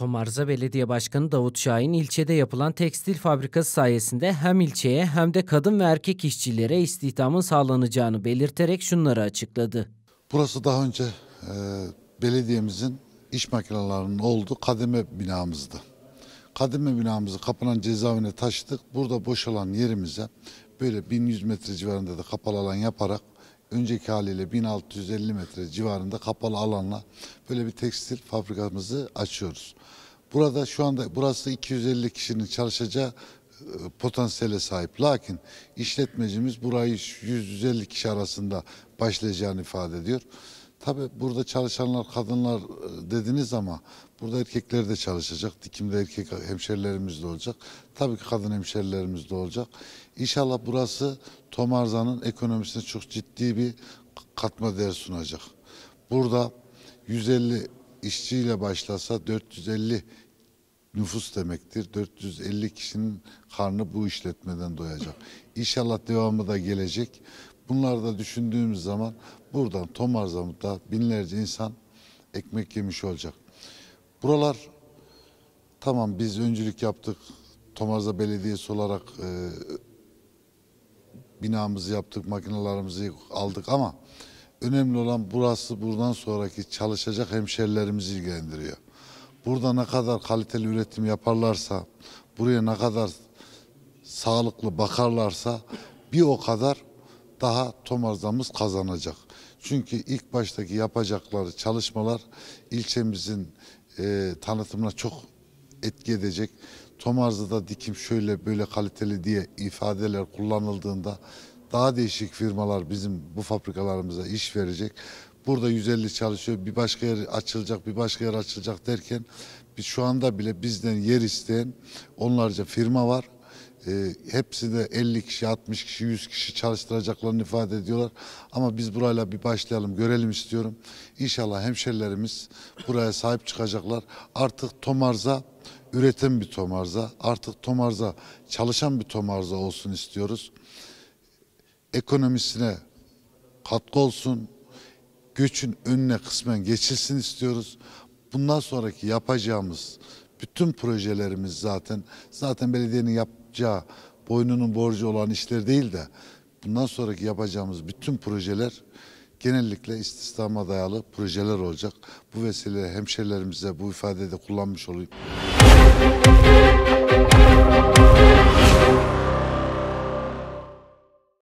Tomarza Belediye Başkanı Davut Şahin ilçede yapılan tekstil fabrikası sayesinde hem ilçeye hem de kadın ve erkek işçilere istihdamın sağlanacağını belirterek şunları açıkladı. Burası daha önce e, belediyemizin iş makinelerinin olduğu kademe binamızdı. Kademe binamızı kapanan cezaevine taşıdık. Burada boşalan yerimize böyle 1100 metre civarında da kapalı alan yaparak önceki haliyle 1650 metre civarında kapalı alanla böyle bir tekstil fabrikamızı açıyoruz. Burada şu anda burası 250 kişinin çalışacağı e, potansiyele sahip. Lakin işletmecimiz burayı 150 kişi arasında başlayacağını ifade ediyor. Tabi burada çalışanlar kadınlar e, dediniz ama burada erkekler de çalışacak. Dikimde erkek hemşerilerimiz de olacak. Tabii ki kadın hemşerilerimiz de olacak. İnşallah burası Tomarza'nın ekonomisine çok ciddi bir katma değer sunacak. Burada 150 işçiyle başlasa 450 nüfus demektir. 450 kişinin karnı bu işletmeden doyacak. İnşallah devamı da gelecek. Bunları da düşündüğümüz zaman buradan Tomarzamut'ta binlerce insan ekmek yemiş olacak. Buralar tamam biz öncülük yaptık. Tomarza Belediyesi olarak e, binamızı yaptık, makinalarımızı aldık ama önemli olan burası buradan sonraki çalışacak hemşerilerimizi ilgilendiriyor. Burada ne kadar kaliteli üretim yaparlarsa, buraya ne kadar sağlıklı bakarlarsa bir o kadar daha Tomarza'mız kazanacak. Çünkü ilk baştaki yapacakları çalışmalar ilçemizin e, tanıtımına çok etki edecek. Tomarzı'da dikim şöyle böyle kaliteli diye ifadeler kullanıldığında daha değişik firmalar bizim bu fabrikalarımıza iş verecek. Burada 150 çalışıyor, bir başka yer açılacak, bir başka yer açılacak derken biz şu anda bile bizden yer isteyen onlarca firma var. E, hepsi de 50 kişi, 60 kişi, 100 kişi çalıştıracaklarını ifade ediyorlar. Ama biz burayla bir başlayalım, görelim istiyorum. İnşallah hemşerilerimiz buraya sahip çıkacaklar. Artık Tomarza üreten bir Tomarza, artık Tomarza çalışan bir Tomarza olsun istiyoruz. Ekonomisine katkı olsun, göçün önüne kısmen geçilsin istiyoruz. Bundan sonraki yapacağımız bütün projelerimiz zaten zaten belediyenin yap, yalnızca boynunun borcu olan işler değil de bundan sonraki yapacağımız bütün projeler genellikle istihdama dayalı projeler olacak. Bu vesileyle hemşerilerimize bu ifadeyi de kullanmış olayım.